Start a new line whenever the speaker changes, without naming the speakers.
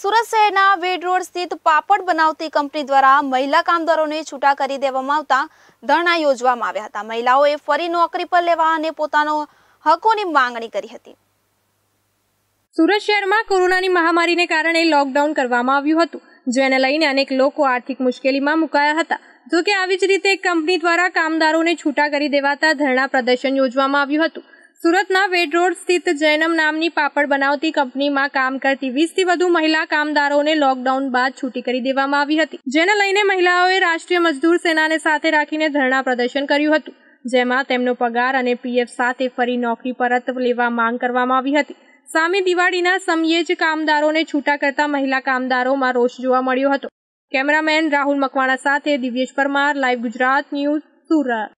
સુરત શહેરના વેડ રોડ સ્થિત પાપડ બનાવતી કંપની દ્વારા મહિલા કામદારોને છૂટા કરી દેવામાં આવતા ધરણા યોજવામાં આવ્યા હતા મહિલાઓએ ફરી નોકરી પર લેવા અને પોતાનો હકોની માંગણી કરી હતી
સુરત શહેરમાં કોરોનાની મહામારીને કારણે લોકડાઉન કરવામાં આવ્યું હતું જેને લઈને અનેક લોકો આર્થિક મુશ્કેલીમાં મુકાયા હતા જો કે આવી જ રીતે કંપની દ્વારા કામદારોને છૂટા કરી દેવાતા ધરણા પ્રદર્શન યોજવામાં આવ્યું હતું સુરતના વેડ રોડ સ્થિત જૈનમ નામની પાપડ બનાવતી કંપનીમાં કામ કરતી વીસથી વધુ મહિલા કામદારોને લોકડાઉન બાદ છૂટી કરી દેવામાં આવી હતી જેને લઈને મહિલાઓએ રાષ્ટ્રીય મજદૂર સેનાને સાથે રાખીને ધરણા પ્રદર્શન કર્યું હતું જેમાં તેમનો પગાર અને પીએફ સાથે ફરી નોકરી પરત લેવા માંગ કરવામાં આવી હતી સામે દિવાળીના સમયે જ કામદારોને છૂટા કરતા મહિલા કામદારોમાં રોષ જોવા મળ્યો હતો કેમેરામેન રાહુલ મકવાણા સાથે દિવ્યેશ પરમાર લાઈવ ગુજરાત ન્યૂઝ સુરત